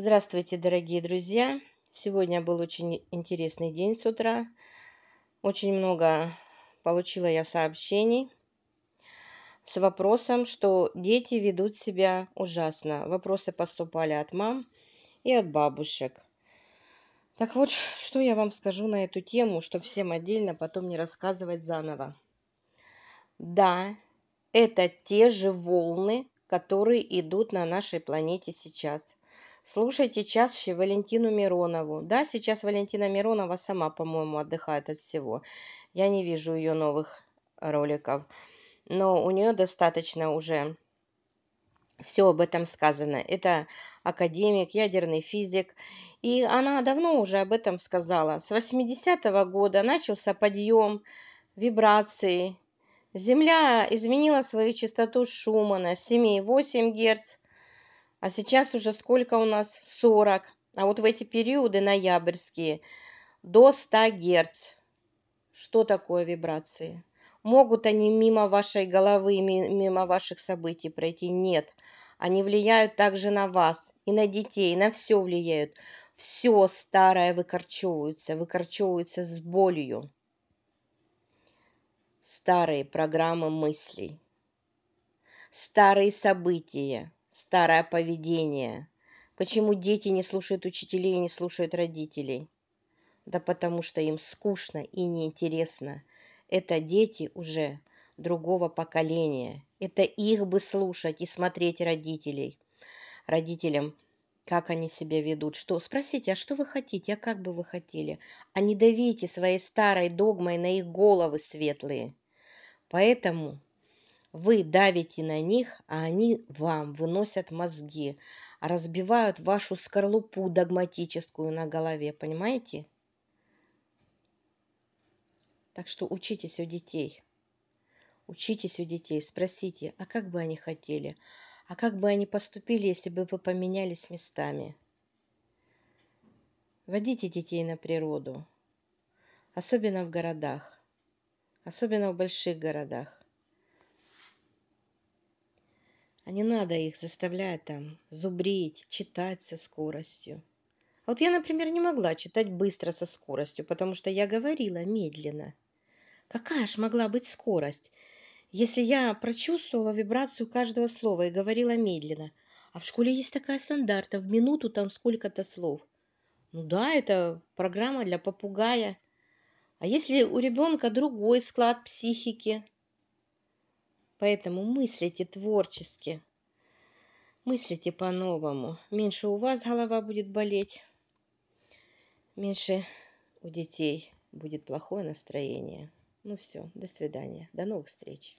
Здравствуйте, дорогие друзья! Сегодня был очень интересный день с утра. Очень много получила я сообщений с вопросом, что дети ведут себя ужасно. Вопросы поступали от мам и от бабушек. Так вот, что я вам скажу на эту тему, чтобы всем отдельно потом не рассказывать заново. Да, это те же волны, которые идут на нашей планете сейчас – Слушайте чаще Валентину Миронову. Да, сейчас Валентина Миронова сама, по-моему, отдыхает от всего. Я не вижу ее новых роликов. Но у нее достаточно уже все об этом сказано. Это академик, ядерный физик. И она давно уже об этом сказала. С 80-го года начался подъем вибрации. Земля изменила свою частоту шума на 7,8 Гц а сейчас уже сколько у нас? 40. А вот в эти периоды ноябрьские до 100 Гц. Что такое вибрации? Могут они мимо вашей головы, мимо ваших событий пройти? Нет. Они влияют также на вас и на детей, на все влияют. Все старое выкорчевывается, выкорчевывается с болью. Старые программы мыслей, старые события – старое поведение. Почему дети не слушают учителей и не слушают родителей? Да потому что им скучно и неинтересно. Это дети уже другого поколения. Это их бы слушать и смотреть родителей. Родителям, как они себя ведут, что... Спросите, а что вы хотите, а как бы вы хотели? А не давите своей старой догмой на их головы светлые. Поэтому вы давите на них, а они вам выносят мозги, разбивают вашу скорлупу догматическую на голове, понимаете? Так что учитесь у детей. Учитесь у детей, спросите, а как бы они хотели, а как бы они поступили, если бы вы поменялись местами? Водите детей на природу, особенно в городах, особенно в больших городах. А не надо их заставлять там зубрить, читать со скоростью. А вот я, например, не могла читать быстро со скоростью, потому что я говорила медленно. Какая ж могла быть скорость, если я прочувствовала вибрацию каждого слова и говорила медленно? А в школе есть такая стандарта, в минуту там сколько-то слов. Ну да, это программа для попугая. А если у ребенка другой склад психики – Поэтому мыслите творчески. Мыслите по-новому. Меньше у вас голова будет болеть, меньше у детей будет плохое настроение. Ну все, до свидания. До новых встреч.